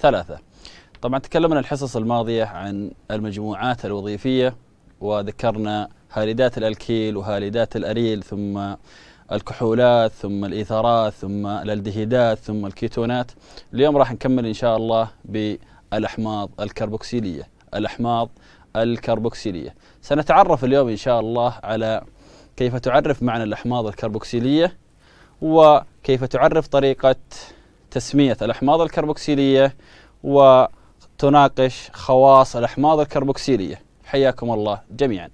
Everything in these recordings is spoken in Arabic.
ثلاثة طبعا تكلمنا الحصص الماضية عن المجموعات الوظيفية وذكرنا هالدات الألكيل وهالدات الأريل ثم الكحولات ثم الإيثارات ثم الألدهيدات ثم الكيتونات اليوم راح نكمل إن شاء الله بالأحماض الكربوكسيلية الأحماض الكربوكسيلية سنتعرف اليوم إن شاء الله على كيف تعرف معنى الأحماض الكربوكسيلية وكيف تعرف طريقة تسمية الأحماض الكربوكسيلية وتناقش خواص الأحماض الكربوكسيلية حياكم الله جميعا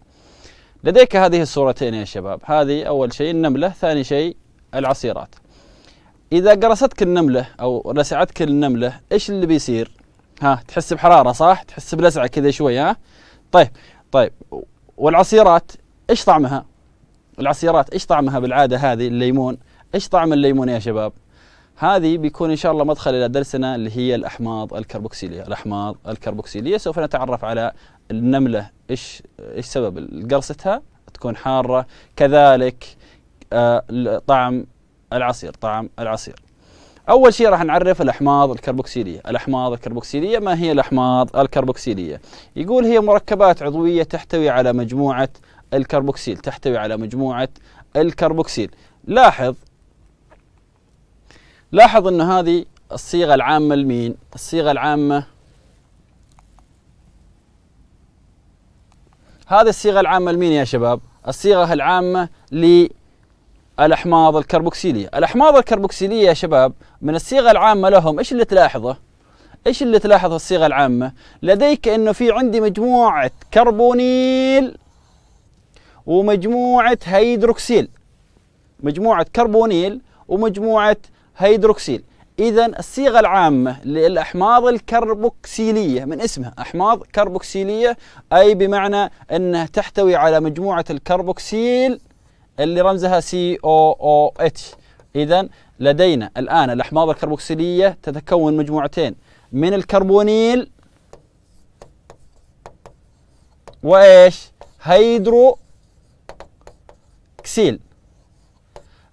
لديك هذه الصورتين يا شباب هذه أول شيء النملة ثاني شيء العصيرات إذا قرصتك النملة أو لسعتك النملة إيش اللي بيصير ها تحس بحرارة صح تحس بلسعة كذا شوي ها طيب طيب والعصيرات إيش طعمها العصيرات إيش طعمها بالعادة هذه الليمون إيش طعم الليمون يا شباب هذه بيكون ان شاء الله مدخل الى درسنا اللي هي الاحماض الكربوكسيليه، الاحماض الكربوكسيليه سوف نتعرف على النمله ايش ايش سبب قرصتها تكون حاره، كذلك آه طعم العصير، طعم العصير. اول شيء راح نعرف الاحماض الكربوكسيليه، الاحماض الكربوكسيليه ما هي الاحماض الكربوكسيليه؟ يقول هي مركبات عضويه تحتوي على مجموعه الكربوكسيل، تحتوي على مجموعه الكربوكسيل. لاحظ لاحظ أن هذه الصيغة العامة لمين؟ الصيغة العامة هذه الصيغة العامة لمين يا شباب؟ الصيغة العامة للأحماض الكربوكسيلية، الأحماض الكربوكسيلية يا شباب من الصيغة العامة لهم ايش اللي تلاحظه؟ ايش اللي تلاحظه الصيغة العامة؟ لديك انه في عندي مجموعة كربونيل ومجموعة هيدروكسيل مجموعة كربونيل ومجموعة هيدروكسيل اذا الصيغه العامه للاحماض الكربوكسيليه من اسمها احماض كربوكسيليه اي بمعنى انها تحتوي على مجموعه الكربوكسيل اللي رمزها سي او او اتش اذا لدينا الان الاحماض الكربوكسيليه تتكون مجموعتين من الكربونيل وايش هيدروكسيل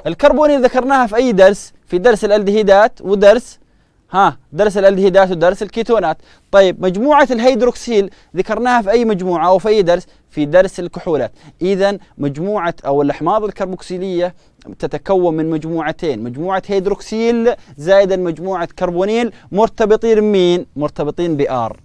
الكربونيل ذكرناها في اي درس في درس الالدهيدات ودرس ها درس الالدهيدات ودرس الكيتونات طيب مجموعة الهيدروكسيل ذكرناها في أي مجموعة أو في أي درس في درس الكحولات إذا مجموعة أو الأحماض الكربوكسيلية تتكون من مجموعتين مجموعة هيدروكسيل زائدا مجموعة كربونيل مرتبطين مين؟ مرتبطين بآر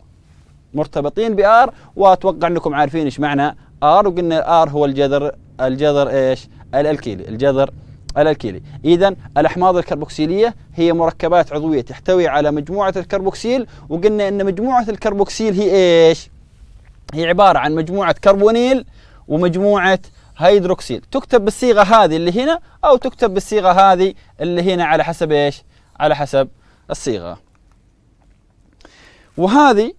مرتبطين بآر وأتوقع أنكم عارفين إيش معنى آر وقلنا آر هو الجذر الجذر إيش؟ الألكيلي الجذر على الكيلي إذا الأحماض الكربوكسيلية هي مركبات عضوية تحتوي على مجموعة الكربوكسيل وقلنا أن مجموعة الكربوكسيل هي إيش؟ هي عبارة عن مجموعة كربونيل ومجموعة هيدروكسيل تكتب بالصيغة هذه اللي هنا أو تكتب بالصيغة هذه اللي هنا على حسب إيش؟ على حسب الصيغة وهذه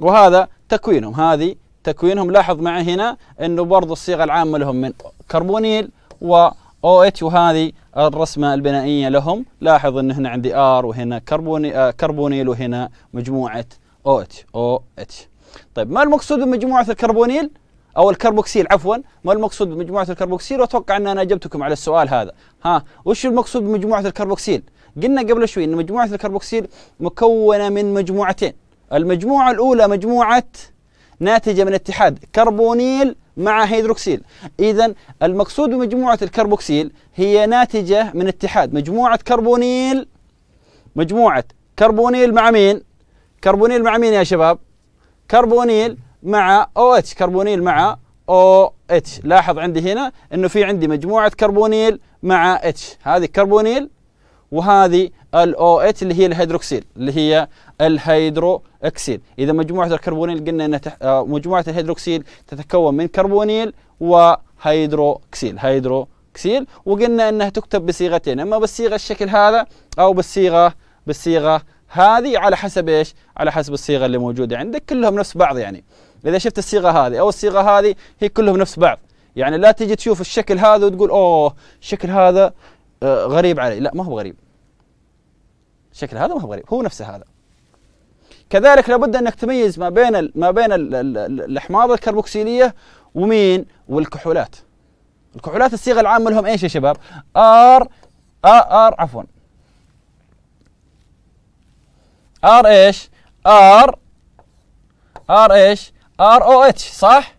وهذا تكوينهم هذه تكوينهم لاحظ معي هنا انه برضو الصيغه العامه لهم من كربونيل و او اتش وهذه الرسمه البنائيه لهم لاحظ ان هنا عندي ار وهنا كربوني آه كربونيل وهنا مجموعه او اتش او اتش طيب ما المقصود بمجموعه الكربونيل او الكربوكسيل عفوا ما المقصود بمجموعه الكربوكسيل واتوقع ان انا اجبتكم على السؤال هذا ها وش المقصود بمجموعه الكربوكسيل قلنا قبل شوي ان مجموعه الكربوكسيل مكونه من مجموعتين المجموعه الاولى مجموعه ناتجة من اتحاد كربونيل مع هيدروكسيل إذا المقصود بمجموعة الكربوكسيل هي ناتجة من اتحاد مجموعة كربونيل مجموعة كربونيل مع مين كربونيل مع مين يا شباب كربونيل مع او اتش كربونيل مع او اتش لاحظ عندي هنا انه في عندي مجموعه كربونيل مع اتش هذه كربونيل وهذه الاو اتش اللي هي الهيدروكسيل اللي هي الهيدروكسيل اذا مجموعه الكربونيل قلنا ان تح... آه، مجموعه الهيدروكسيل تتكون من كربونيل وهيدروكسيل هيدروكسيل وقلنا انها تكتب بصيغتين اما بالصيغه الشكل هذا او بالصيغه بالصيغه هذه على حسب ايش على حسب الصيغه اللي موجوده عندك كلهم نفس بعض يعني اذا شفت الصيغه هذه او الصيغه هذه هي كلهم نفس بعض يعني لا تجي تشوف الشكل هذا وتقول اوه الشكل هذا آه، غريب علي لا ما هو غريب شكل هذا ما هو غريب هو نفسه هذا كذلك لابد انك تميز ما بين ما بين الاحماض الكربوكسيليه ومين والكحولات الكحولات الصيغه العامه لهم ايش يا شباب ار ار عفوا ار ايش ار ار ايش ار او اتش صح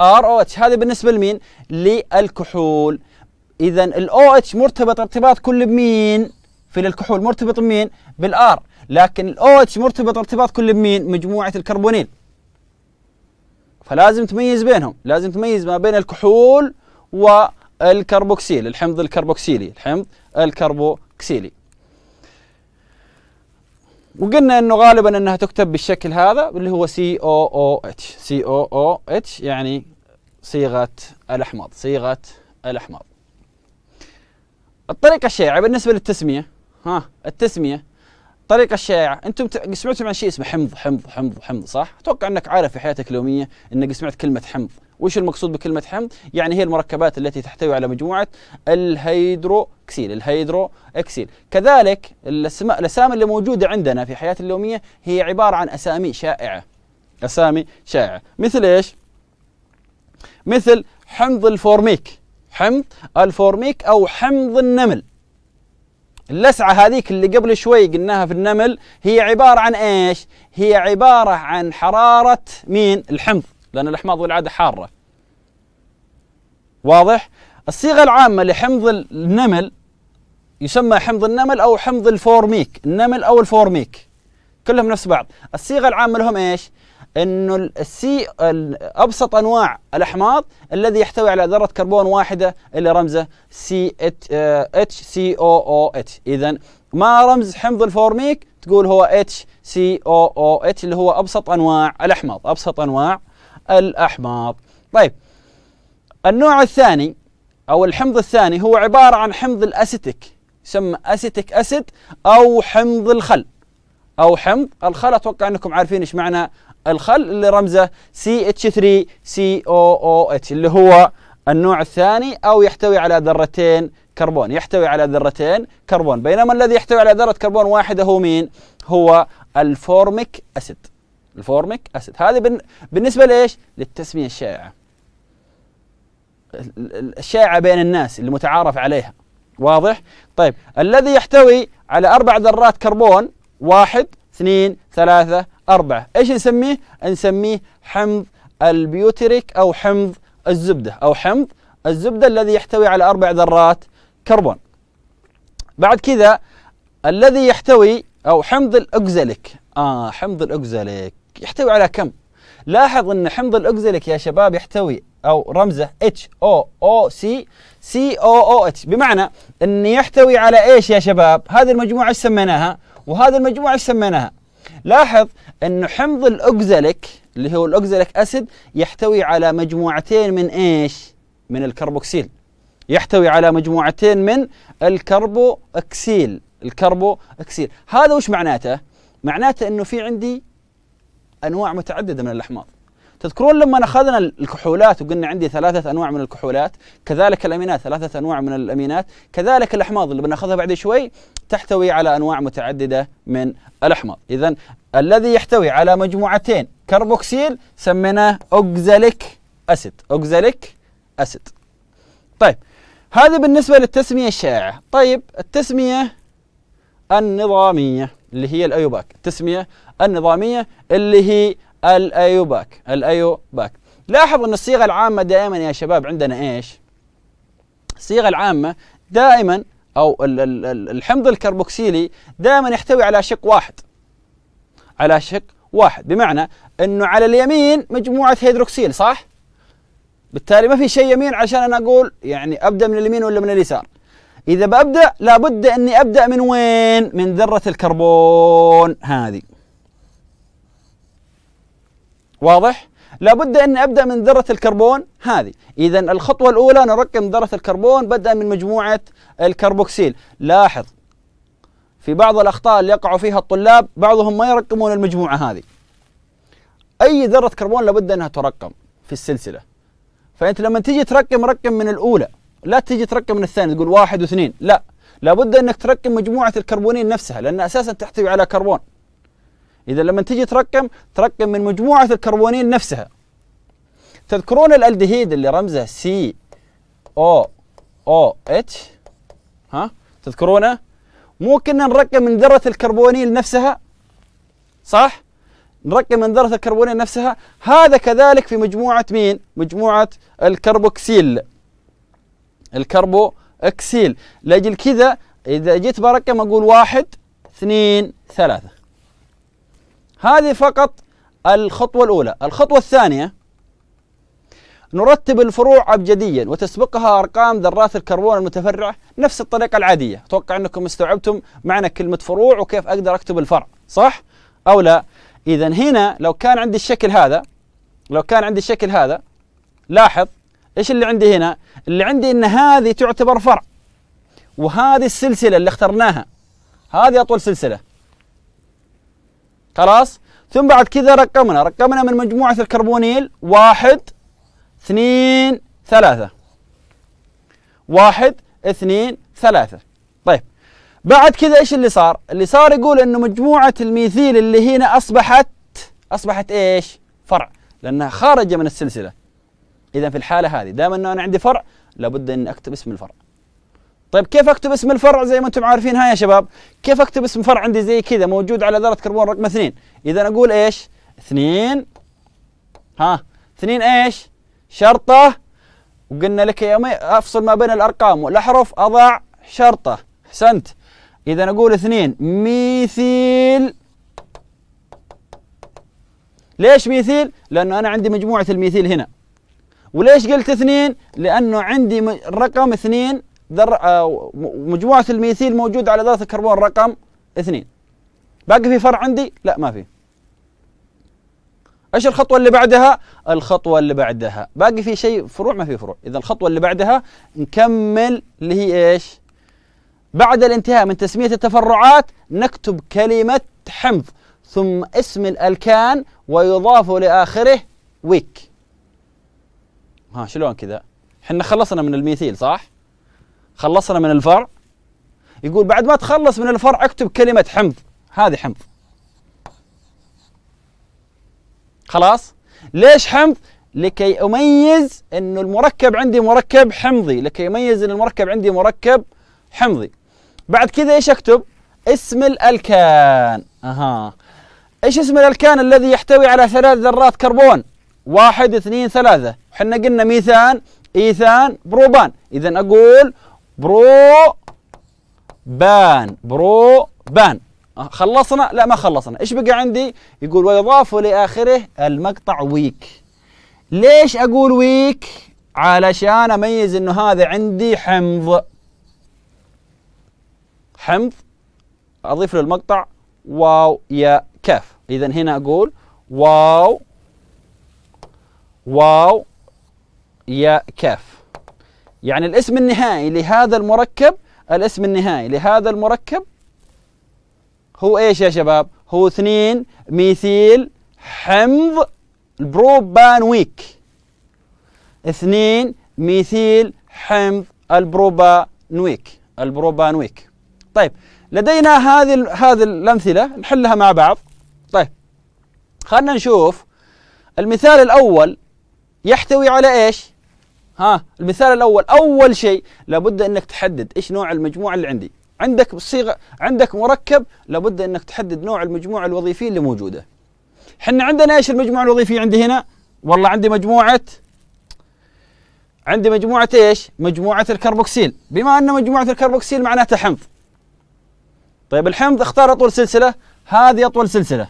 ار او اتش هذه بالنسبه لمين للكحول اذا الاو اتش مرتبط ارتباط كل بمين؟ في الكحول مرتبط بمين؟ بالار لكن الاو اتش مرتبط ارتباط كل بمين؟ مجموعه الكربونيل فلازم تميز بينهم لازم تميز ما بين الكحول والكربوكسيل الحمض الكربوكسيلي الحمض الكربوكسيلي وقلنا انه غالبا انها تكتب بالشكل هذا اللي هو COOH COOH يعني صيغه الاحماض صيغه الاحماض الطريقة الشائعة بالنسبة للتسمية ها التسمية الطريقة الشائعة انتم سمعتم عن شيء اسمه حمض حمض حمض حمض صح؟ اتوقع انك عارف في حياتك اليومية انك سمعت كلمة حمض وش المقصود بكلمة حمض؟ يعني هي المركبات التي تحتوي على مجموعة الهيدروكسيل، اكسيل، كذلك الأسامي اللي موجودة عندنا في حياتنا اليومية هي عبارة عن أسامي شائعة. أسامي شائعة، مثل إيش؟ مثل حمض الفورميك حمض الفورميك أو حمض النمل اللسعة هذيك اللي قبل شوي قلناها في النمل هي عبارة عن إيش؟ هي عبارة عن حرارة مين؟ الحمض لأن الأحماض بالعادة حارة واضح؟ الصيغة العامة لحمض النمل يسمى حمض النمل أو حمض الفورميك النمل أو الفورميك كلهم نفس بعض الصيغة العامة لهم إيش؟ انه السي ابسط انواع الاحماض الذي يحتوي على ذره كربون واحده اللي رمزه سي اتش سي او او اتش اذا ما رمز حمض الفورميك تقول هو اتش سي او او اتش اللي هو ابسط انواع الاحماض ابسط انواع الاحماض طيب النوع الثاني او الحمض الثاني هو عباره عن حمض الاسيتيك يسمى اسيتيك اسيد او حمض الخل او حمض الخل اتوقع انكم عارفين ايش معنى الخل اللي رمزه CH3COOH اللي هو النوع الثاني أو يحتوي على ذرتين كربون يحتوي على ذرتين كربون بينما الذي يحتوي على ذرة كربون واحدة هو مين؟ هو الفورميك أسيد الفورميك أسيد هذه بالنسبة لإيش؟ للتسمية الشائعة الشائعة بين الناس اللي متعارف عليها واضح؟ طيب الذي يحتوي على أربع ذرات كربون واحد اثنين ثلاثة أربعة إيش نسميه؟ نسميه حمض البيوتريك أو حمض الزبدة أو حمض الزبدة الذي يحتوي على أربع ذرات كربون بعد كذا الذي يحتوي أو حمض الأوكزاليك آه حمض الأوكزاليك يحتوي على كم؟ لاحظ أن حمض الأوكزاليك يا شباب يحتوي أو رمزه H O O C C O O H بمعنى أن يحتوي على إيش يا شباب؟ هذه المجموعة ايش سميناها؟ وهذه المجموعة ايش سميناها؟ لاحظ أن حمض الأوكزاليك اللي هو الأوكزاليك أسيد يحتوي على مجموعتين من إيش؟ من الكربوكسيل يحتوي على مجموعتين من الكربوكسيل الكربوكسيل هذا وش معناته؟ معناته أنه في عندي أنواع متعددة من الأحماض تذكرون لما أخذنا الكحولات وقلنا عندي ثلاثة أنواع من الكحولات كذلك الأمينات ثلاثة أنواع من الأمينات كذلك الأحماض اللي بناخذها بعد شوي تحتوي على أنواع متعددة من الأحماض إذا الذي يحتوي على مجموعتين كربوكسيل سميناه أوكزاليك أسيد أوكزاليك أسيد طيب هذا بالنسبة للتسمية الشائعة طيب التسمية النظامية اللي هي الأيوباك التسمية النظامية اللي هي الايو باك الايو باك أن الصيغة العامة دائما يا شباب عندنا ايش؟ الصيغة العامة دائما أو الحمض الكربوكسيلي دائما يحتوي على شق واحد على شق واحد بمعنى أنه على اليمين مجموعة هيدروكسيل صح؟ بالتالي ما في شيء يمين عشان أنا أقول يعني أبدأ من اليمين ولا من اليسار إذا ببدأ لابد أني أبدأ من وين؟ من ذرة الكربون هذه واضح؟ لابد أن أبدأ من ذرة الكربون هذه إذا الخطوة الأولى نرقم ذرة الكربون بدءا من مجموعة الكربوكسيل لاحظ في بعض الأخطاء اللي يقع فيها الطلاب بعضهم ما يرقمون المجموعة هذه أي ذرة كربون لابد أنها ترقم في السلسلة فأنت لما تيجي ترقم رقم من الأولى لا تيجي ترقم من الثانية تقول واحد واثنين لا لابد أنك ترقم مجموعة الكربونين نفسها لأن أساسا تحتوي على كربون إذا لما تجي ترقم ترقم من مجموعة الكربونين نفسها تذكرون الالدهيد اللي رمزه سي او او اتش ها تذكرونه مو كنا نرقم من ذرة الكربونيل نفسها صح نرقم من ذرة الكربونيل نفسها هذا كذلك في مجموعة مين مجموعة الكربوكسيل الكربوكسيل لأجل كذا إذا جيت برقم أقول واحد اثنين ثلاثة هذه فقط الخطوة الأولى الخطوة الثانية نرتب الفروع أبجديا وتسبقها أرقام ذرات الكربون المتفرعة نفس الطريقة العادية أتوقع أنكم استوعبتم معنى كلمة فروع وكيف أقدر أكتب الفرع صح أو لا إذا هنا لو كان عندي الشكل هذا لو كان عندي الشكل هذا لاحظ إيش اللي عندي هنا اللي عندي أن هذه تعتبر فرع وهذه السلسلة اللي اخترناها هذه أطول سلسلة خلاص ثم بعد كذا رقمنا رقمنا من مجموعة الكربونيل واحد اثنين ثلاثة واحد اثنين ثلاثة طيب بعد كذا ايش اللي صار اللي صار يقول انه مجموعة الميثيل اللي هنا اصبحت اصبحت ايش فرع لانها خارجة من السلسلة اذا في الحالة هذه دام انه انا عندي فرع لابد اني اكتب اسم الفرع طيب كيف اكتب اسم الفرع زي ما انتم عارفين ها يا شباب كيف اكتب اسم فرع عندي زي كذا موجود على ذره كربون رقم 2 اذا اقول ايش 2 ها 2 ايش شرطه وقلنا لك يا مي افصل ما بين الارقام والاحرف اضع شرطه احسنت اذا اقول 2 ميثيل ليش ميثيل لانه انا عندي مجموعه الميثيل هنا وليش قلت اثنين؟ لأنه عندي رقم اثنين ذر آه، مجموعة الميثيل موجودة على ذرة الكربون رقم اثنين باقي في فرع عندي؟ لا ما في ايش الخطوة اللي بعدها؟ الخطوة اللي بعدها باقي في شيء فروع ما في فروع إذا الخطوة اللي بعدها نكمل اللي هي ايش؟ بعد الانتهاء من تسمية التفرعات نكتب كلمة حمض ثم اسم الألكان ويضاف لآخره ويك ها شلون كذا؟ احنا خلصنا من الميثيل صح؟ خلصنا من الفرع يقول بعد ما تخلص من الفرع اكتب كلمة حمض هذه حمض خلاص ليش حمض لكي اميز انه المركب عندي مركب حمضي لكي اميز ان المركب عندي مركب حمضي بعد كذا ايش اكتب اسم الالكان اها ايش اسم الالكان الذي يحتوي على ثلاث ذرات كربون واحد اثنين ثلاثة احنا قلنا ميثان ايثان بروبان اذا اقول برو بان برو بان خلصنا لا ما خلصنا ايش بقى عندي يقول ويضاف لاخره المقطع ويك ليش اقول ويك علشان اميز انه هذا عندي حمض حمض اضيف له المقطع واو يا كاف اذا هنا اقول واو واو يا كاف يعني الاسم النهائي لهذا المركب الاسم النهائي لهذا المركب هو ايش يا شباب؟ هو 2 ميثيل حمض البروبانويك 2 ميثيل حمض البروبانويك البروبانويك طيب لدينا هذه هذه الامثله نحلها مع بعض طيب خلينا نشوف المثال الاول يحتوي على ايش؟ ها المثال الاول اول شيء لابد انك تحدد ايش نوع المجموعه اللي عندي عندك صيغه عندك مركب لابد انك تحدد نوع المجموعه الوظيفيه اللي موجوده احنا عندنا ايش المجموعه الوظيفيه عندي هنا والله عندي مجموعه عندي مجموعه ايش مجموعه الكربوكسيل بما ان مجموعه الكربوكسيل معناتها حمض طيب الحمض اختار اطول سلسله هذه اطول سلسله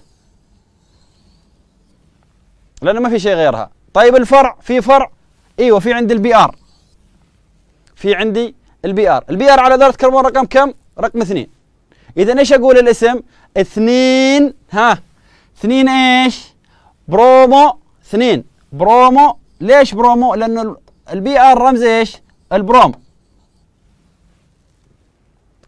لانه ما في شيء غيرها طيب الفرع في فرع ايوه في عندي البي ار في عندي البي ار البي ار على ذره كربون رقم كم رقم اثنين اذا ايش اقول الاسم اثنين ها اثنين ايش برومو اثنين برومو ليش برومو لانه البي ار رمز ايش البروم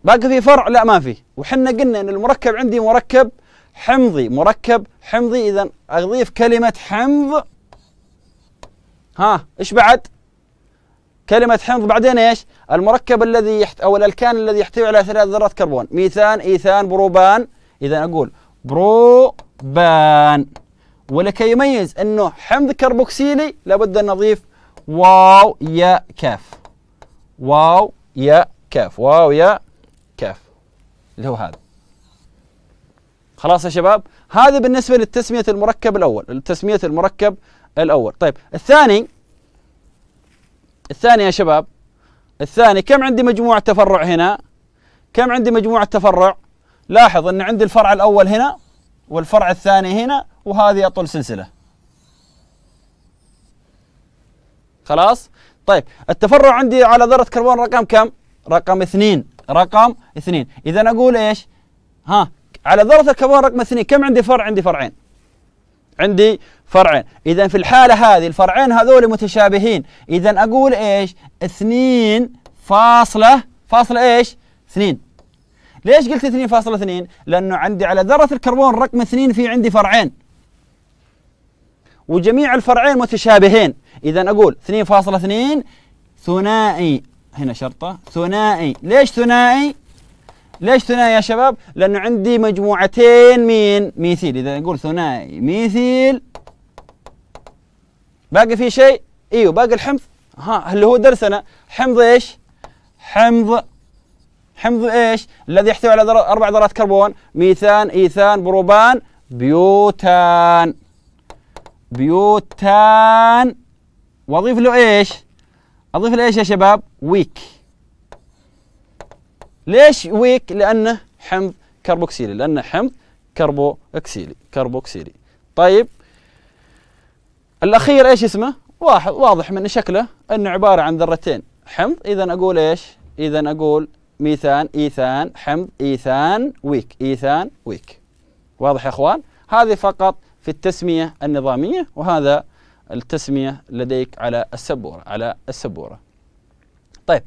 باقي في فرع لا ما في وحنا قلنا ان المركب عندي مركب حمضي مركب حمضي اذا اضيف كلمه حمض ها ايش بعد؟ كلمة حمض بعدين ايش؟ المركب الذي يحت... او الالكان الذي يحتوي على ثلاث ذرات كربون، ميثان، ايثان، بروبان، اذا اقول بروبان ولكي يميز انه حمض كربوكسيلي لابد ان نضيف واو يا كاف واو يا كاف واو يا كاف اللي هو هذا خلاص يا شباب هذا بالنسبة لتسمية المركب الأول لتسمية المركب الأول طيب الثاني الثاني يا شباب الثاني كم عندي مجموعة تفرع هنا كم عندي مجموعة تفرع لاحظ أن عندي الفرع الأول هنا والفرع الثاني هنا وهذه أطول سلسلة خلاص طيب التفرع عندي على ذرة كربون رقم كم رقم اثنين رقم اثنين إذا أقول إيش ها على ذرة الكربون رقم اثنين كم عندي فرع عندي فرعين عندي فرعين إذا في الحالة هذه الفرعين هذول متشابهين إذا أقول إيش اثنين فاصلة فاصلة إيش اثنين ليش قلت اثنين فاصلة اثنين لأنه عندي على ذرة الكربون رقم اثنين في عندي فرعين وجميع الفرعين متشابهين إذا أقول اثنين فاصلة اثنين ثنائي هنا شرطة ثنائي ليش ثنائي ليش ثنائي يا شباب؟ لأنه عندي مجموعتين مين؟ ميثيل إذا نقول ثنائي ميثيل باقي في شيء؟ ايوه باقي الحمض ها اللي هو درسنا حمض ايش؟ حمض حمض ايش؟ الذي يحتوي على در... أربع ذرات كربون ميثان إيثان بروبان بيوتان بيوتان واضيف له ايش؟ اضيف له ايش يا شباب؟ ويك ليش ويك؟ لأنه حمض كربوكسيلي لأنه حمض كربوكسيلي كربوكسيلي طيب الأخير إيش اسمه؟ واحد واضح من شكله أنه عبارة عن ذرتين حمض إذا أقول إيش؟ إذا أقول ميثان إيثان حمض إيثان ويك إيثان ويك واضح يا أخوان؟ هذه فقط في التسمية النظامية وهذا التسمية لديك على السبورة على السبورة طيب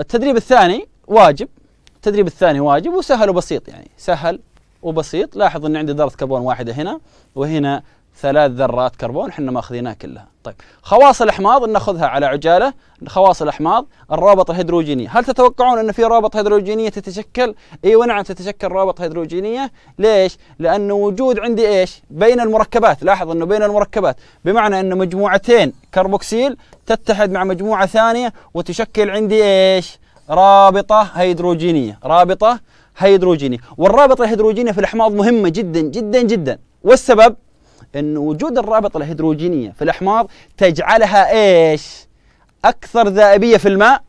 التدريب الثاني واجب التدريب الثاني واجب وسهل وبسيط يعني سهل وبسيط لاحظ ان عندي ذره كربون واحده هنا وهنا ثلاث ذرات كربون احنا ماخذينها كلها طيب خواص الاحماض ناخذها على عجاله خواص الاحماض الرابط الهيدروجينيه هل تتوقعون ان في رابط هيدروجينيه تتشكل ايوه نعم تتشكل رابط هيدروجينيه ليش لانه وجود عندي ايش بين المركبات لاحظ انه بين المركبات بمعنى ان مجموعتين كربوكسيل تتحد مع مجموعه ثانيه وتشكل عندي ايش رابطه هيدروجينيه رابطه هيدروجينيه والرابطه الهيدروجينيه في الاحماض مهمه جدا جدا جدا والسبب أن وجود الرابطة الهيدروجينية في الأحماض تجعلها إيش؟ أكثر ذائبية في الماء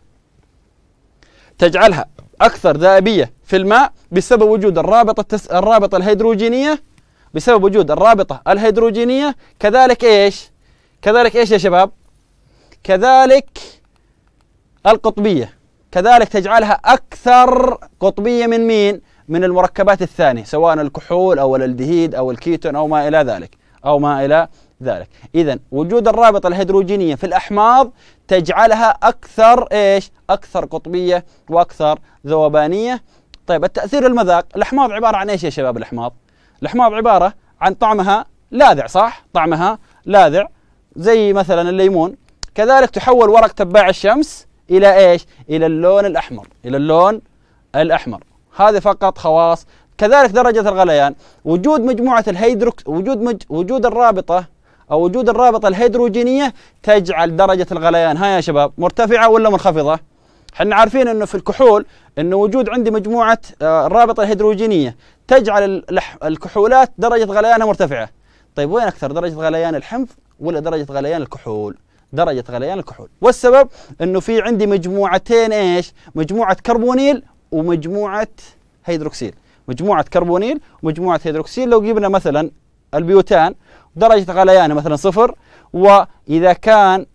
تجعلها أكثر ذائبية في الماء بسبب وجود الرابطة التس... الرابطة الهيدروجينية بسبب وجود الرابطة الهيدروجينية كذلك إيش؟ كذلك إيش يا شباب؟ كذلك القطبية كذلك تجعلها أكثر قطبية من مين؟ من المركبات الثانية سواء الكحول أو الالدهيد أو الكيتون أو ما إلى ذلك أو ما إلى ذلك إذا وجود الرابطة الهيدروجينية في الأحماض تجعلها أكثر إيش أكثر قطبية وأكثر ذوبانية طيب التأثير المذاق الأحماض عبارة عن إيش يا شباب الأحماض الأحماض عبارة عن طعمها لاذع صح طعمها لاذع زي مثلا الليمون كذلك تحول ورق تباع الشمس إلى إيش إلى اللون الأحمر إلى اللون الأحمر هذه فقط خواص كذلك درجة الغليان وجود مجموعة الهيدروكس وجود مج وجود الرابطة أو وجود الرابطة الهيدروجينية تجعل درجة الغليان ها يا شباب مرتفعة ولا منخفضة؟ احنا عارفين انه في الكحول انه وجود عندي مجموعة آه، الرابطة الهيدروجينية تجعل الكحولات درجة غليانها مرتفعة. طيب وين أكثر درجة غليان الحمض ولا درجة غليان الكحول؟ درجة غليان الكحول، والسبب انه في عندي مجموعتين ايش؟ مجموعة كربونيل ومجموعة هيدروكسيل. مجموعة كربونيل ومجموعة هيدروكسيل لو جبنا مثلا البيوتان درجة غليانه مثلا صفر وإذا كان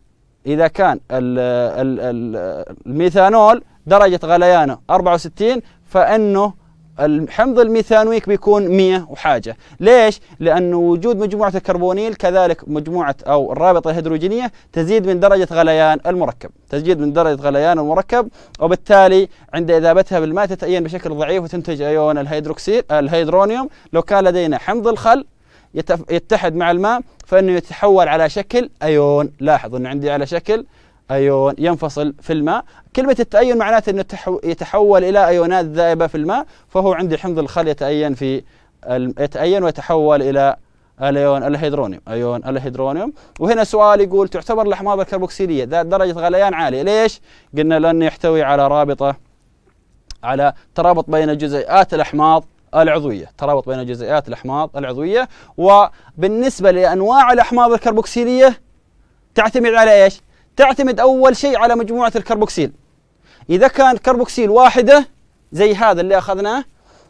إذا كان الـ الـ الـ الميثانول درجة غليانه 64 فإنه الحمض الميثانويك بيكون 100 وحاجة ليش؟ لأنه وجود مجموعة الكربونيل كذلك مجموعة أو الرابطة الهيدروجينية تزيد من درجة غليان المركب تزيد من درجة غليان المركب وبالتالي عند إذابتها بالماء تتأين بشكل ضعيف وتنتج أيون الهيدروكسيد الهيدرونيوم لو كان لدينا حمض الخل يتحد مع الماء فإنه يتحول على شكل أيون لاحظ أنه عندي على شكل أيون ينفصل في الماء كلمة التأين معناته أنه يتحول إلى أيونات ذائبة في الماء فهو عند حمض الخل يتأين في يتأين ويتحول إلى الأيون الهيدرونيوم أيون الهيدرونيوم وهنا سؤال يقول تعتبر الأحماض الكربوكسيلية ذات درجة غليان عالية ليش؟ قلنا لأنه يحتوي على رابطة على ترابط بين جزيئات الأحماض العضويه ترابط بين جزيئات الاحماض العضويه وبالنسبه لانواع الاحماض الكربوكسيليه تعتمد على ايش تعتمد أول شيء على مجموعة الكربوكسيل إذا كان كربوكسيل واحدة زي هذا اللي أخذناه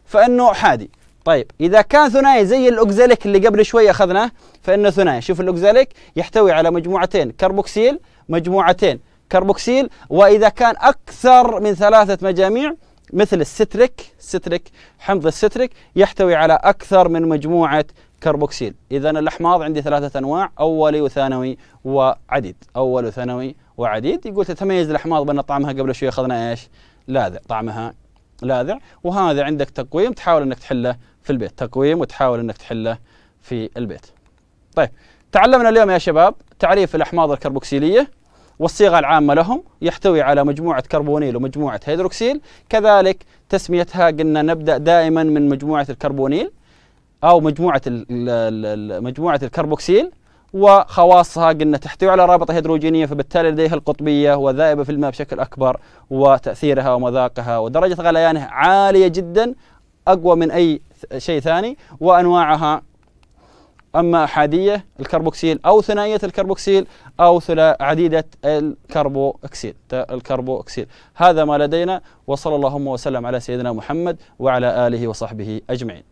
فإنه حادي طيب إذا كان ثنائي زي الأوكزاليك اللي قبل شوي أخذناه فإنه ثنائي شوف الأوكزاليك يحتوي على مجموعتين كربوكسيل مجموعتين كربوكسيل وإذا كان أكثر من ثلاثة مجاميع مثل الستريك ستريك حمض الستريك يحتوي على أكثر من مجموعة كربوكسيل إذا الأحماض عندي ثلاثة أنواع أولي وثانوي وعديد أول وثانوي وعديد يقول تتميز الأحماض بأن طعمها قبل شوي أخذنا إيش لاذع طعمها لاذع وهذا عندك تقويم تحاول أنك تحله في البيت تقويم وتحاول أنك تحله في البيت طيب تعلمنا اليوم يا شباب تعريف الأحماض الكربوكسيلية والصيغة العامة لهم يحتوي على مجموعة كربونيل ومجموعة هيدروكسيل كذلك تسميتها قلنا نبدأ دائما من مجموعة الكربونيل او مجموعه مجموعه الكربوكسيل وخواصها قلنا تحتوي على رابطه هيدروجينيه فبالتالي لديها القطبيه وذائبه في الماء بشكل اكبر وتاثيرها ومذاقها ودرجه غليانها عاليه جدا اقوى من اي شيء ثاني وانواعها اما احاديه الكربوكسيل او ثنائيه الكربوكسيل او عديده الكربوكسيل الكربوكسيل هذا ما لدينا وصلى اللهم وسلم على سيدنا محمد وعلى اله وصحبه اجمعين